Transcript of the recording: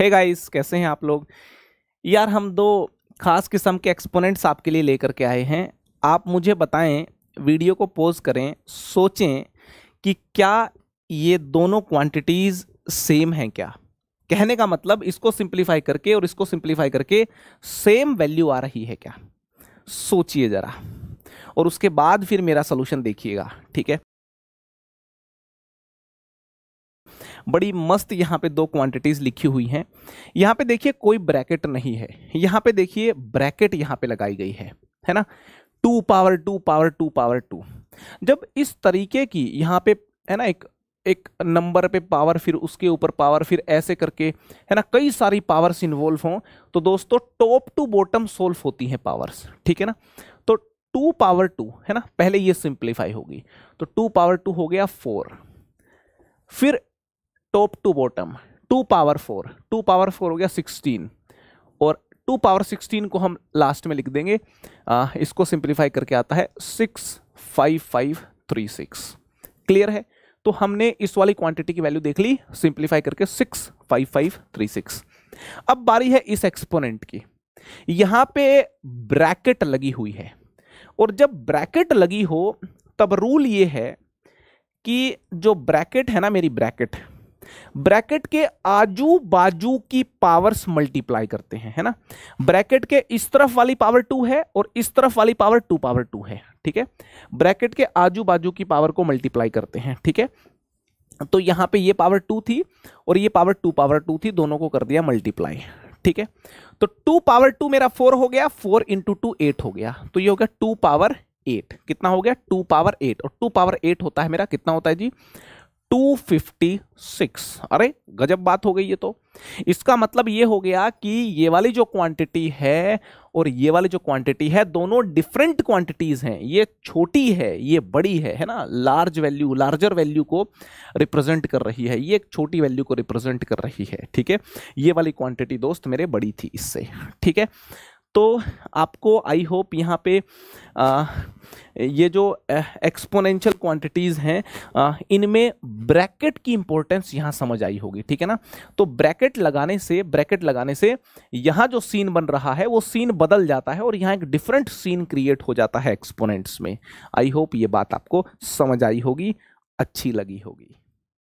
हे hey guys कैसे हैं आप लोग यार हम दो खास किस्म के एक्सपोनेंट्स आपके लिए लेकर के आए हैं आप मुझे बताएं वीडियो को पोज करें सोचें कि क्या ये दोनों क्वांटिटीज़ सेम हैं क्या कहने का मतलब इसको सिंप्लीफाई करके और इसको सिंप्लीफाई करके सेम वैल्यू आ रही है क्या सोचिए ज़रा और उसके बाद फिर मेरा सोल्यूशन देखिएगा ठीक है बड़ी मस्त यहाँ पे दो क्वांटिटीज़ लिखी हुई हैं यहाँ पे देखिए कोई ब्रैकेट नहीं है यहाँ पे देखिए ब्रैकेट यहाँ पे लगाई गई है है ना two power two power two power two जब इस तरीके की यहाँ पे है ना एक एक नंबर पे पावर फिर उसके ऊपर पावर फिर ऐसे करके है ना कई सारी पावर्स इन्वॉल्व हों तो दोस्तों टॉप टू बॉटम सोल्व होती हैं पावर्स ठीक है ना तो टू पावर टू है ना पहले ये सिंप्लीफाई होगी तो टू पावर टू हो गया फोर फिर top to bottom two power four two power four हो गया सिक्सटीन और टू पावर सिक्सटीन को हम लास्ट में लिख देंगे आ, इसको सिंप्लीफाई करके आता है six five five three six clear है तो हमने इस वाली क्वांटिटी की वैल्यू देख ली सिंप्लीफाई करके six five five three six अब बारी है इस एक्सपोनेंट की यहां पे ब्रैकेट लगी हुई है और जब ब्रैकेट लगी हो तब रूल ये है कि जो ब्रैकेट है ना मेरी ब्रैकेट ब्रैकेट के आजू बाजू की पावर्स मल्टीप्लाई करते हैं है ना ब्रैकेट के इस तरफ वाली पावर टू है और इस तरफ वाली पावर टू पावर टू है ठीक है ब्रैकेट के आजू बाजू की पावर को मल्टीप्लाई करते हैं ठीक है तो यहां पे ये पावर टू थी और ये पावर टू पावर टू थी दोनों को कर दिया मल्टीप्लाई ठीक है तो टू पावर टू मेरा फोर हो गया फोर इंटू टू एट हो गया तो ये हो गया टू पावर एट कितना हो गया टू पावर एट और टू पावर एट होता है मेरा कितना होता है जी 256 अरे गजब बात हो गई ये तो इसका मतलब ये हो गया कि ये वाली जो क्वांटिटी है और ये वाली जो क्वांटिटी है दोनों डिफरेंट क्वांटिटीज हैं ये छोटी है ये बड़ी है है ना लार्ज वैल्यू लार्जर वैल्यू को रिप्रेजेंट कर रही है ये एक छोटी वैल्यू को रिप्रेजेंट कर रही है ठीक है ये वाली क्वांटिटी दोस्त मेरे बड़ी थी इससे ठीक है तो आपको आई होप यहाँ पे आ, ये जो एक्सपोनेंशियल क्वांटिटीज़ हैं इनमें ब्रैकेट की इंपॉर्टेंस यहाँ समझ आई होगी ठीक है ना तो ब्रैकेट लगाने से ब्रैकेट लगाने से यहाँ जो सीन बन रहा है वो सीन बदल जाता है और यहाँ एक डिफरेंट सीन क्रिएट हो जाता है एक्सपोनेंट्स में आई होप ये बात आपको समझ आई होगी अच्छी लगी होगी